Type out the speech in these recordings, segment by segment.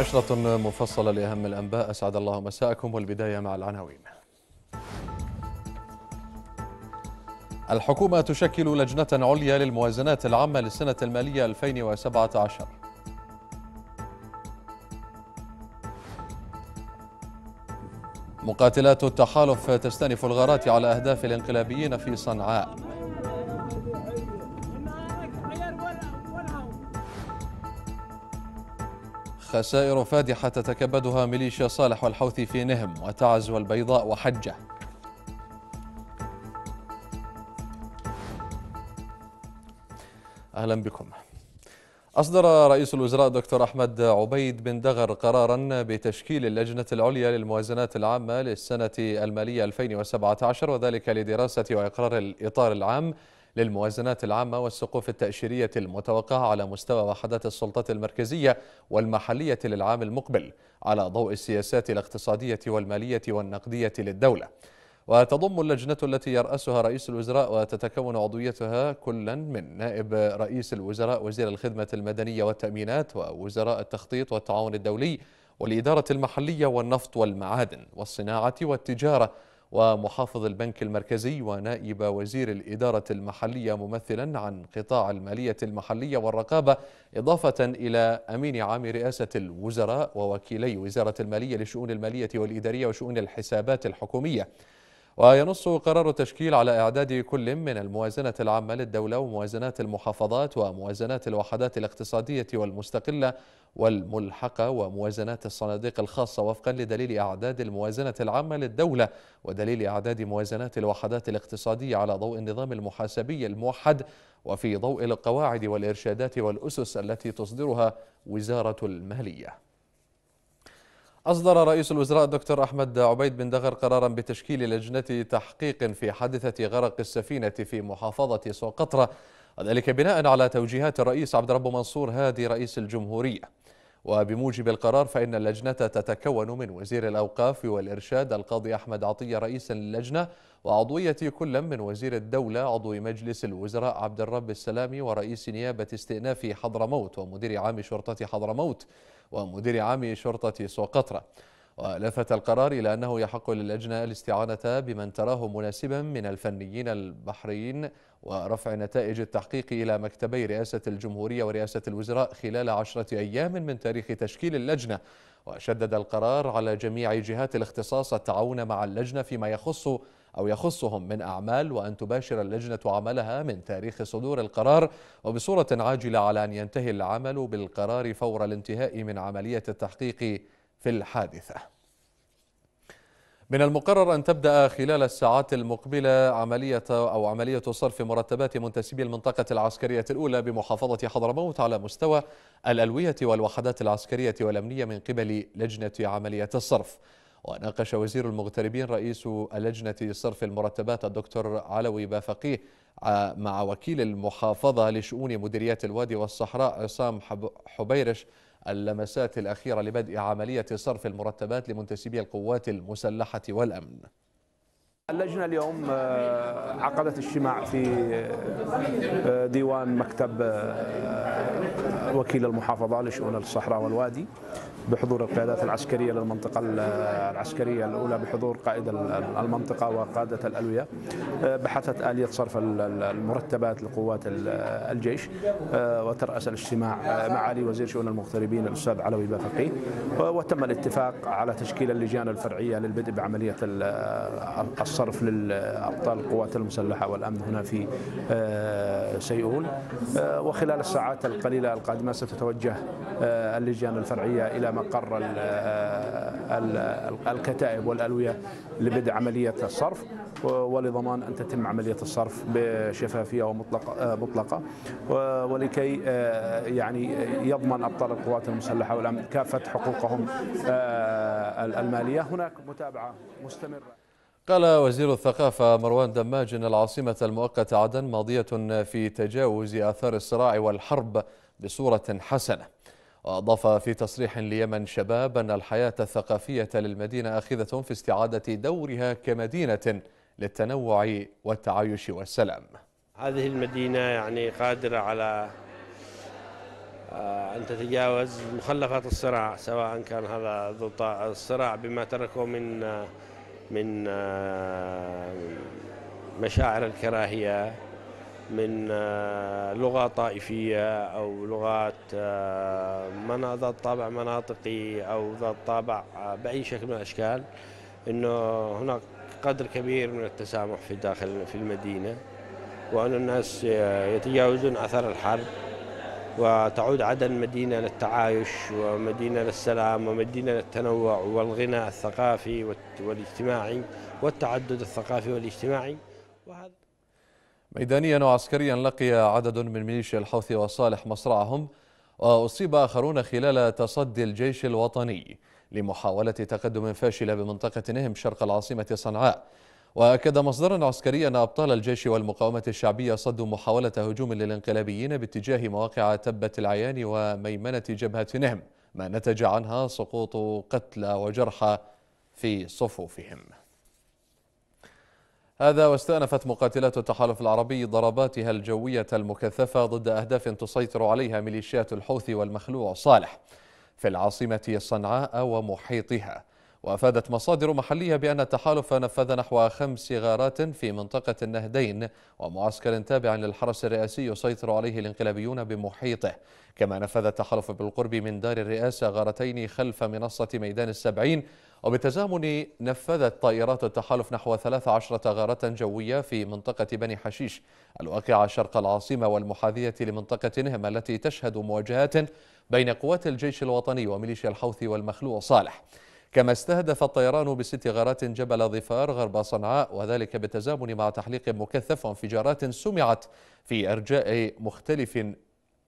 نشرة مفصلة لأهم الأنباء أسعد الله مساءكم والبداية مع العناوين الحكومة تشكل لجنة عليا للموازنات العامة للسنة المالية 2017 مقاتلات التحالف تستأنف الغارات على أهداف الانقلابيين في صنعاء خسائر فادحة تتكبدها ميليشيا صالح والحوثي في نهم وتعز والبيضاء وحجة أهلا بكم أصدر رئيس الوزراء دكتور أحمد عبيد بن دغر قرارا بتشكيل اللجنة العليا للموازنات العامة للسنة المالية 2017 وذلك لدراسة وإقرار الإطار العام للموازنات العامة والسقوف التأشيرية المتوقعة على مستوى وحدات السلطات المركزية والمحلية للعام المقبل على ضوء السياسات الاقتصادية والمالية والنقدية للدولة وتضم اللجنة التي يرأسها رئيس الوزراء وتتكون عضويتها كلا من نائب رئيس الوزراء وزير الخدمة المدنية والتأمينات ووزراء التخطيط والتعاون الدولي والإدارة المحلية والنفط والمعادن والصناعة والتجارة ومحافظ البنك المركزي ونائب وزير الإدارة المحلية ممثلا عن قطاع المالية المحلية والرقابة إضافة إلى أمين عام رئاسة الوزراء ووكيلي وزارة المالية للشؤون المالية والإدارية وشؤون الحسابات الحكومية وينص قرار التشكيل على إعداد كل من الموازنة العامة للدولة وموازنات المحافظات وموازنات الوحدات الاقتصادية والمستقلة والملحقة وموازنات الصناديق الخاصة وفقا لدليل أعداد الموازنة العامة للدولة ودليل أعداد موازنات الوحدات الاقتصادية على ضوء النظام المحاسبي الموحد وفي ضوء القواعد والإرشادات والأسس التي تصدرها وزارة المالية أصدر رئيس الوزراء الدكتور أحمد عبيد بن دغر قرارا بتشكيل لجنة تحقيق في حادثة غرق السفينة في محافظة سوقطرة وذلك بناء على توجيهات الرئيس عبد الرب منصور هادي رئيس الجمهورية وبموجب القرار فإن اللجنة تتكون من وزير الأوقاف والإرشاد القاضي أحمد عطية رئيسا للجنة وعضوية كل من وزير الدولة عضو مجلس الوزراء عبد الرب السلامي ورئيس نيابة استئناف حضرموت ومدير عام شرطة حضرموت ومدير عام شرطة سوقطرة ولفت القرار إلى أنه يحق للجنة الاستعانة بمن تراه مناسبا من الفنيين البحريين ورفع نتائج التحقيق إلى مكتبي رئاسة الجمهورية ورئاسة الوزراء خلال عشرة أيام من تاريخ تشكيل اللجنة وشدد القرار على جميع جهات الاختصاص التعاون مع اللجنة فيما يخص أو يخصهم من أعمال وأن تباشر اللجنة عملها من تاريخ صدور القرار وبصورة عاجلة على أن ينتهي العمل بالقرار فور الانتهاء من عملية التحقيق في الحادثة من المقرر أن تبدأ خلال الساعات المقبلة عملية أو عملية صرف مرتبات منتسبي المنطقة العسكرية الأولى بمحافظة حضرموت على مستوى الألوية والوحدات العسكرية والأمنية من قبل لجنة عملية الصرف وناقش وزير المغتربين رئيس لجنة صرف المرتبات الدكتور علوي بافقيه مع وكيل المحافظة لشؤون مديريات الوادي والصحراء عصام حبيرش اللمسات الأخيرة لبدء عملية صرف المرتبات لمنتسبي القوات المسلحة والأمن اللجنة اليوم آه، عقدت اجتماع في آه، آه، ديوان مكتب وكيل المحافظة لشؤون الصحراء والوادي بحضور القيادات العسكرية للمنطقة العسكرية الأولى بحضور قائد المنطقة وقادة الألوية آه، بحثت آلية صرف المرتبات لقوات الجيش آه، وترأس الاجتماع آه، معالي وزير شؤون المغتربين الأستاذ علوي بافقي وتم الاتفاق على تشكيل اللجان الفرعية للبدء بعملية الصرف للأبطال القوات المسلحة والأمن هنا في سيئول وخلال الساعات القليلة القادمة ستتوجه اللجان الفرعية إلى مقر الكتائب والألوية لبدء عملية الصرف ولضمان أن تتم عملية الصرف بشفافية ومطلقة مطلقة ولكي آه، يعني يضمن أبطال القوات المسلحة والأمن كافة حقوقهم آه، المالية هناك متابعة مستمرة قال وزير الثقافة مروان دماج إن العاصمة المؤقتة عدن ماضية في تجاوز آثار الصراع والحرب بصورة حسنة وأضاف في تصريح ليمن شباب أن الحياة الثقافية للمدينة آخذة في استعادة دورها كمدينة للتنوع والتعايش والسلام هذه المدينة يعني قادرة على آه، أن تتجاوز مخلفات الصراع سواء كان هذا الصراع بما تركه من آه، من آه، مشاعر الكراهية من آه، لغة طائفية أو لغات آه، ذات طابع مناطقي أو ذات طابع آه، بأي شكل من الأشكال أنه هناك قدر كبير من التسامح في داخل في المدينة وأن الناس يتجاوزون أثر الحرب وتعود عدن مدينة للتعايش ومدينة للسلام ومدينة للتنوع والغنى الثقافي والاجتماعي والتعدد الثقافي والاجتماعي وهذا ميدانيا وعسكريا لقي عدد من ميليشيا الحوثي وصالح مصرعهم وأصيب آخرون خلال تصدي الجيش الوطني لمحاولة تقدم فاشلة بمنطقة نهم شرق العاصمة صنعاء وأكد مصدر عسكري أن أبطال الجيش والمقاومة الشعبية صدوا محاولة هجوم للانقلابيين باتجاه مواقع تبة العيان وميمنة جبهة نهم ما نتج عنها سقوط قتلى وجرحى في صفوفهم هذا واستأنفت مقاتلات التحالف العربي ضرباتها الجوية المكثفة ضد أهداف تسيطر عليها ميليشيات الحوثي والمخلوع صالح في العاصمة صنعاء ومحيطها وأفادت مصادر محلية بأن التحالف نفذ نحو خمس غارات في منطقة النهدين ومعسكر تابع للحرس الرئاسي يسيطر عليه الانقلابيون بمحيطه كما نفذ التحالف بالقرب من دار الرئاسة غارتين خلف منصة ميدان السبعين وبالتزامن نفذت طائرات التحالف نحو 13 غارة جوية في منطقة بني حشيش الواقعة شرق العاصمة والمحاذية لمنطقة نهم التي تشهد مواجهات بين قوات الجيش الوطني وميليشيا الحوثي والمخلوع صالح كما استهدف الطيران بست غارات جبل ظفار غرب صنعاء وذلك بالتزامن مع تحليق مكثف وانفجارات سمعت في أرجاء مختلف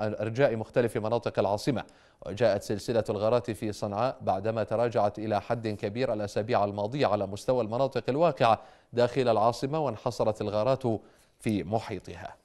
أرجاء مختلف مناطق العاصمة جاءت سلسلة الغارات في صنعاء بعدما تراجعت إلى حد كبير الأسابيع الماضية على مستوى المناطق الواقعة داخل العاصمة وانحصرت الغارات في محيطها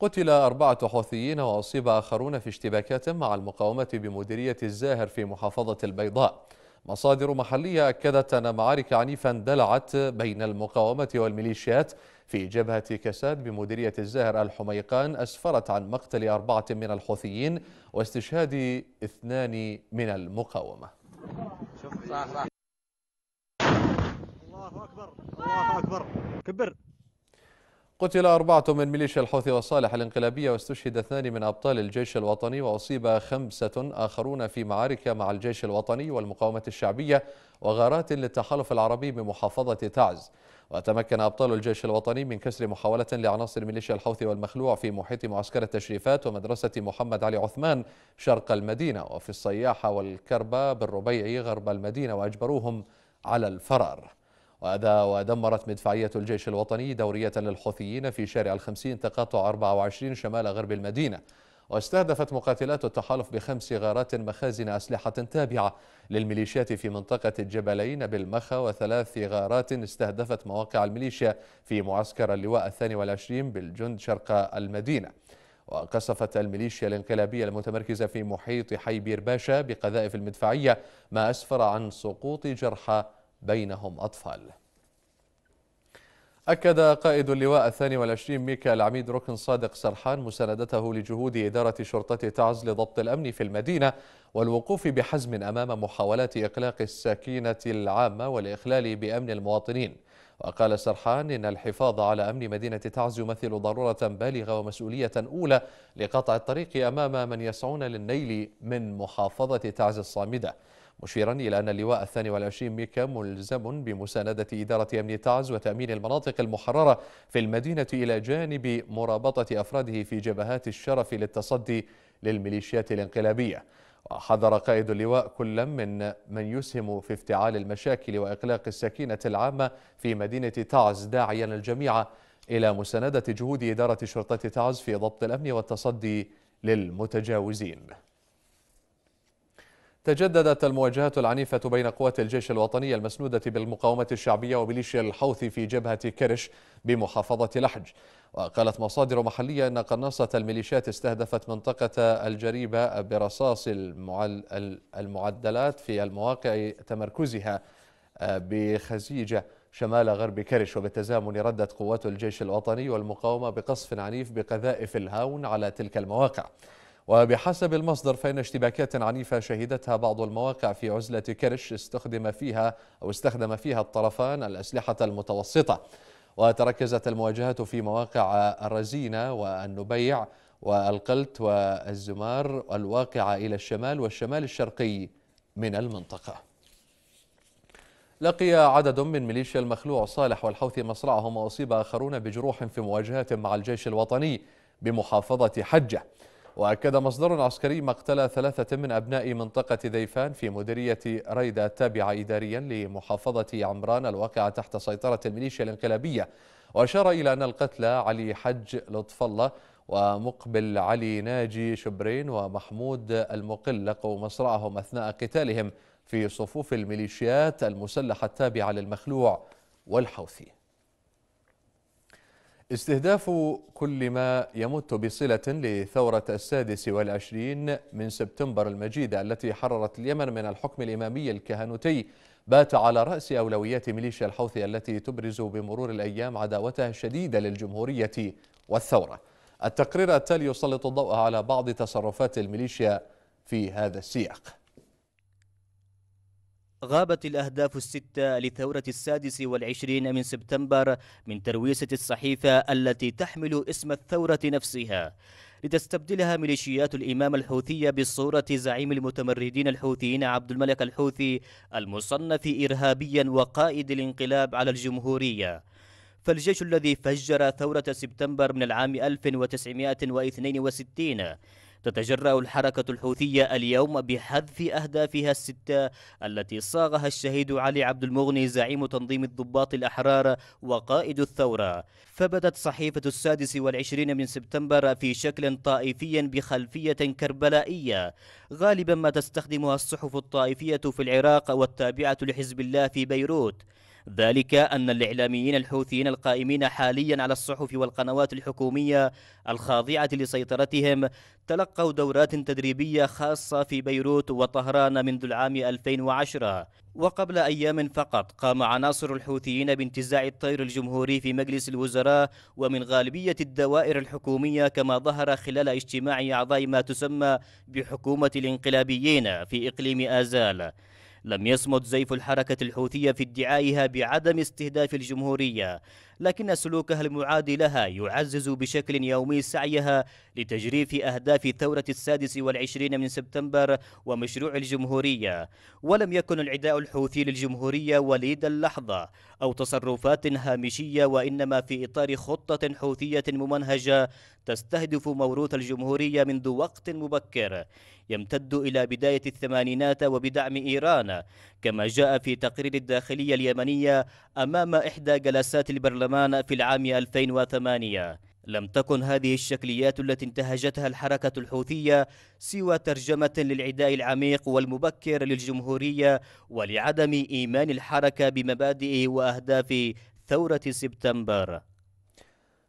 قتل أربعة حوثيين وأصيب آخرون في اشتباكات مع المقاومة بمديرية الزاهر في محافظة البيضاء مصادر محلية أكدت أن معارك عنيفة اندلعت بين المقاومة والميليشيات في جبهة كساد بمديرية الزاهر الحميقان أسفرت عن مقتل أربعة من الحوثيين واستشهاد اثنان من المقاومة الله أكبر الله أكبر كبر قتل أربعة من ميليشيا الحوثي وصالح الانقلابية واستشهد اثنان من أبطال الجيش الوطني وأصيب خمسة آخرون في معارك مع الجيش الوطني والمقاومة الشعبية وغارات للتحالف العربي بمحافظة تعز وتمكن أبطال الجيش الوطني من كسر محاولة لعناصر ميليشيا الحوثي والمخلوع في محيط معسكر التشريفات ومدرسة محمد علي عثمان شرق المدينة وفي الصياحة والكربة بالربيع غرب المدينة وأجبروهم على الفرار وأذى ودمرت مدفعية الجيش الوطني دورية للحوثيين في شارع الخمسين تقاطع 24 شمال غرب المدينة واستهدفت مقاتلات التحالف بخمس غارات مخازن أسلحة تابعة للميليشيات في منطقة الجبلين بالمخا وثلاث غارات استهدفت مواقع الميليشيا في معسكر اللواء الثاني والعشرين بالجند شرق المدينة وقصفت الميليشيا الانقلابية المتمركزة في محيط حي بير باشا بقذائف المدفعية ما أسفر عن سقوط جرحى بينهم أطفال أكد قائد اللواء الثاني والعشرين ميكا العميد ركن صادق سرحان مساندته لجهود إدارة شرطة تعز لضبط الأمن في المدينة والوقوف بحزم أمام محاولات إقلاق السكينة العامة والإخلال بأمن المواطنين وقال سرحان إن الحفاظ على أمن مدينة تعز يمثل ضرورة بالغة ومسؤولية أولى لقطع الطريق أمام من يسعون للنيل من محافظة تعز الصامدة مشيرا إلى أن اللواء الثاني والعشرين ميكا ملزم بمساندة إدارة أمن تعز وتأمين المناطق المحررة في المدينة إلى جانب مرابطة أفراده في جبهات الشرف للتصدي للميليشيات الانقلابية وحذر قائد اللواء كل من من يسهم في افتعال المشاكل وإقلاق السكينة العامة في مدينة تعز داعيا الجميع إلى مساندة جهود إدارة شرطة تعز في ضبط الأمن والتصدي للمتجاوزين تجددت المواجهات العنيفة بين قوات الجيش الوطني المسنودة بالمقاومة الشعبية وميليشيا الحوثي في جبهة كرش بمحافظة لحج وقالت مصادر محلية أن قناصة الميليشيات استهدفت منطقة الجريبة برصاص المعدلات في المواقع تمركزها بخزيجة شمال غرب كرش وبالتزامن ردت قوات الجيش الوطني والمقاومة بقصف عنيف بقذائف الهاون على تلك المواقع وبحسب المصدر فإن اشتباكات عنيفة شهدتها بعض المواقع في عزلة كرش استخدم فيها أو استخدم فيها الطرفان الأسلحة المتوسطة وتركزت المواجهات في مواقع الرزينة والنبيع والقلت والزمار الواقعة إلى الشمال والشمال الشرقي من المنطقة لقي عدد من ميليشيا المخلوع صالح والحوثي مصرعهم وأصيب آخرون بجروح في مواجهات مع الجيش الوطني بمحافظة حجة وأكد مصدر عسكري مقتل ثلاثة من أبناء منطقة ذيفان في مديرية ريدة التابعة إداريا لمحافظة عمران الواقعة تحت سيطرة الميليشيا الانقلابية وأشار إلى أن القتلى علي حج لطف الله ومقبل علي ناجي شبرين ومحمود المقل لقوا مصرعهم أثناء قتالهم في صفوف الميليشيات المسلحة التابعة للمخلوع والحوثي استهداف كل ما يمت بصلة لثورة السادس والعشرين من سبتمبر المجيدة التي حررت اليمن من الحكم الإمامي الكهنوتي بات على رأس أولويات ميليشيا الحوثي التي تبرز بمرور الأيام عداوتها الشديدة للجمهورية والثورة التقرير التالي يسلط الضوء على بعض تصرفات الميليشيا في هذا السياق غابت الأهداف الستة لثورة السادس والعشرين من سبتمبر من ترويسة الصحيفة التي تحمل اسم الثورة نفسها لتستبدلها ميليشيات الإمام الحوثية بصورة زعيم المتمردين الحوثيين عبد الملك الحوثي المصنف إرهابيا وقائد الانقلاب على الجمهورية فالجيش الذي فجر ثورة سبتمبر من العام 1962 تتجرأ الحركة الحوثية اليوم بحذف أهدافها الستة التي صاغها الشهيد علي عبد المغني زعيم تنظيم الضباط الأحرار وقائد الثورة فبدت صحيفة السادس والعشرين من سبتمبر في شكل طائفي بخلفية كربلائية غالبا ما تستخدمها الصحف الطائفية في العراق والتابعة لحزب الله في بيروت ذلك أن الإعلاميين الحوثيين القائمين حاليا على الصحف والقنوات الحكومية الخاضعة لسيطرتهم تلقوا دورات تدريبية خاصة في بيروت وطهران منذ العام 2010 وقبل أيام فقط قام عناصر الحوثيين بانتزاع الطير الجمهوري في مجلس الوزراء ومن غالبية الدوائر الحكومية كما ظهر خلال اجتماع أعضاء ما تسمى بحكومة الانقلابيين في إقليم آزال لم يصمد زيف الحركة الحوثية في ادعائها بعدم استهداف الجمهورية لكن سلوكها المعادي لها يعزز بشكل يومي سعيها لتجريف أهداف ثورة السادس والعشرين من سبتمبر ومشروع الجمهورية ولم يكن العداء الحوثي للجمهورية وليد اللحظة أو تصرفات هامشية وإنما في إطار خطة حوثية ممنهجة تستهدف موروث الجمهورية منذ وقت مبكر يمتد إلى بداية الثمانينات وبدعم إيران كما جاء في تقرير الداخلية اليمنية أمام إحدى جلسات البرلمان الأمان في العام 2008 لم تكن هذه الشكليات التي انتهجتها الحركة الحوثية سوى ترجمة للعداء العميق والمبكر للجمهورية ولعدم إيمان الحركة بمبادئ وأهداف ثورة سبتمبر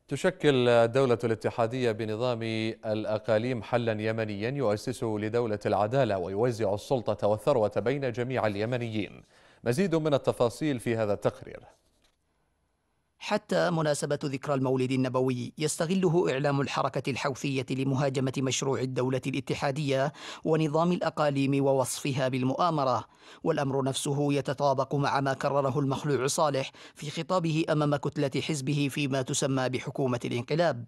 تشكل الدولة الاتحادية بنظام الأقاليم حلا يمنيا يؤسسه لدولة العدالة ويوزع السلطة والثروة بين جميع اليمنيين مزيد من التفاصيل في هذا التقرير حتى مناسبة ذكرى المولد النبوي يستغله إعلام الحركة الحوثية لمهاجمة مشروع الدولة الاتحادية ونظام الأقاليم ووصفها بالمؤامرة والأمر نفسه يتطابق مع ما كرره المخلوع صالح في خطابه أمام كتلة حزبه فيما تسمى بحكومة الانقلاب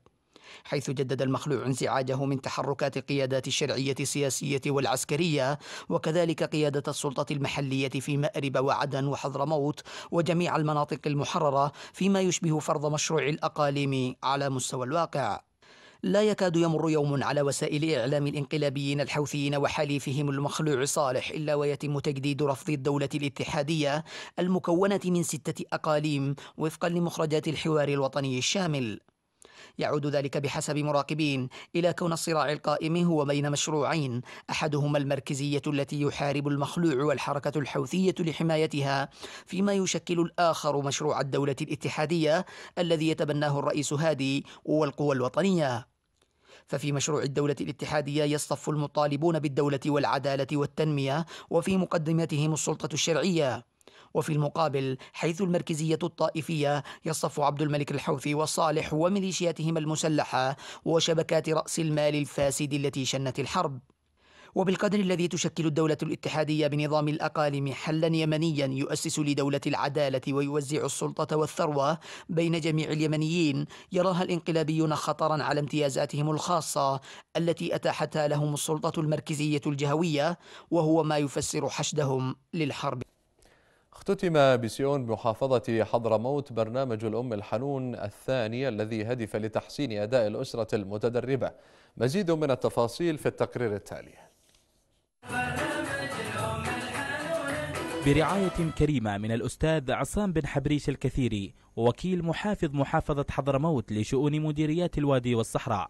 حيث جدد المخلوع انزعاجه من تحركات قيادات الشرعية السياسية والعسكرية وكذلك قيادة السلطة المحلية في مأرب وعدن وحضرموت وجميع المناطق المحررة فيما يشبه فرض مشروع الأقاليم على مستوى الواقع لا يكاد يمر يوم على وسائل إعلام الانقلابيين الحوثيين وحليفهم المخلوع صالح إلا ويتم تجديد رفض الدولة الاتحادية المكونة من ستة أقاليم وفقا لمخرجات الحوار الوطني الشامل يعود ذلك بحسب مراقبين إلى كون الصراع القائم هو بين مشروعين أحدهما المركزية التي يحارب المخلوع والحركة الحوثية لحمايتها فيما يشكل الآخر مشروع الدولة الاتحادية الذي يتبناه الرئيس هادي والقوى الوطنية ففي مشروع الدولة الاتحادية يصطف المطالبون بالدولة والعدالة والتنمية وفي مقدمتهم السلطة الشرعية وفي المقابل حيث المركزية الطائفية يصف عبد الملك الحوثي وصالح وميليشياتهم المسلحة وشبكات رأس المال الفاسد التي شنت الحرب وبالقدر الذي تشكل الدولة الاتحادية بنظام الأقاليم حلا يمنيا يؤسس لدولة العدالة ويوزع السلطة والثروة بين جميع اليمنيين يراها الانقلابيون خطرا على امتيازاتهم الخاصة التي أتاحتها لهم السلطة المركزية الجهوية وهو ما يفسر حشدهم للحرب اختتم بسيون محافظة حضرموت برنامج الأم الحنون الثاني الذي هدف لتحسين أداء الأسرة المتدربة مزيد من التفاصيل في التقرير التالي برعاية كريمة من الأستاذ عصام بن حبريش الكثيري ووكيل محافظ محافظة حضرموت لشؤون مديريات الوادي والصحراء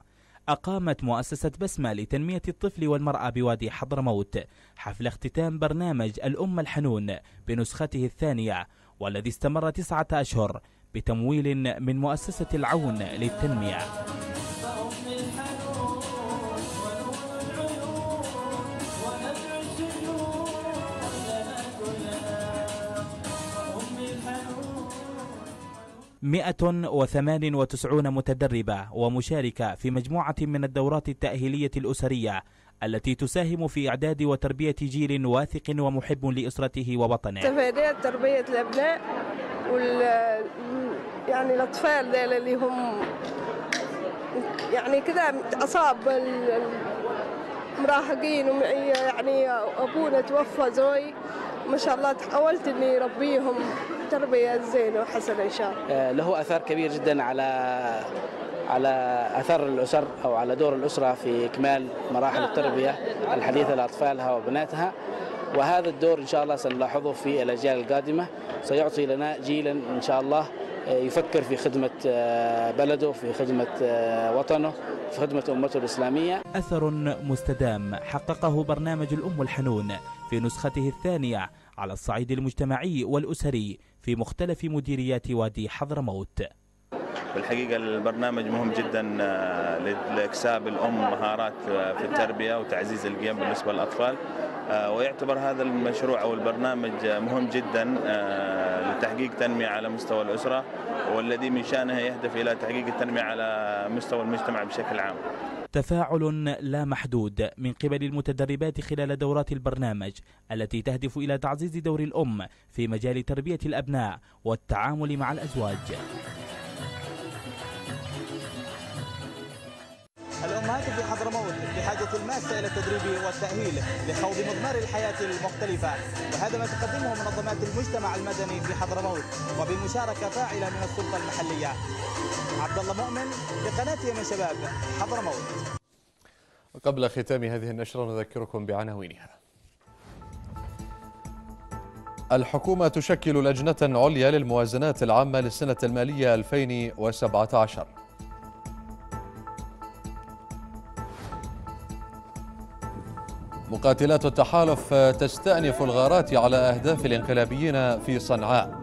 أقامت مؤسسة بسمة لتنمية الطفل والمرأة بوادي حضرموت حفل اختتام برنامج الأم الحنون بنسخته الثانية والذي استمر تسعة أشهر بتمويل من مؤسسة العون للتنمية 198 متدربة ومشاركة في مجموعة من الدورات التأهيلية الأسرية التي تساهم في إعداد وتربية جيل واثق ومحب لأسرته ووطنه تفادية تربية الأبناء وال... يعني الأطفال اللي هم يعني كذا أصاب المراهقين ومعي يعني أبونا توفى زوي ما شاء الله حاولت إني أربيهم التربيه الزينه وحسنه ان شاء الله. آه، له اثر كبير جدا على على اثر الاسر او على دور الاسره في اكمال مراحل التربيه الحديثه لاطفالها وبناتها وهذا الدور ان شاء الله سنلاحظه في الاجيال القادمه سيعطي لنا جيلا ان شاء الله آه، يفكر في خدمة آه، بلده في خدمة وطنه في خدمة أمته الإسلامية أثر مستدام حققه برنامج الأم الحنون في نسخته الثانية على الصعيد المجتمعي والأسري في مختلف مديريات وادي حضرموت بالحقيقة البرنامج مهم جدا آه، لاكساب الام مهارات آه، في التربية وتعزيز القيم بالنسبة للاطفال آه، ويعتبر هذا المشروع او البرنامج مهم جدا لتحقيق تنمية على مستوى الاسرة والذي من شأنه يهدف الى تحقيق التنمية على مستوى المجتمع بشكل عام. تفاعل لا محدود من قبل المتدربات خلال دورات البرنامج التي تهدف إلى تعزيز دور الأم في مجال تربية الأبناء والتعامل مع الأزواج الماسة إلى التدريب والتأهيل لخوض مضمار الحياة المختلفة وهذا ما تقدمه منظمات المجتمع المدني في حضرموت وبمشاركة فاعلة من السلطة المحلية عبد الله مؤمن لقناة يمن شباب حضرموت قبل ختام هذه النشرة نذكركم بعناوينها الحكومة تشكل لجنة عليا للموازنات العامة للسنة المالية 2017 مقاتلات التحالف تستأنف الغارات على أهداف الانقلابيين في صنعاء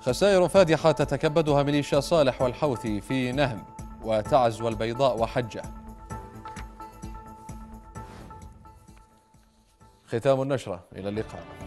خسائر فادحة تتكبدها ميليشيا صالح والحوثي في نهم وتعز والبيضاء وحجة ختام النشرة إلى اللقاء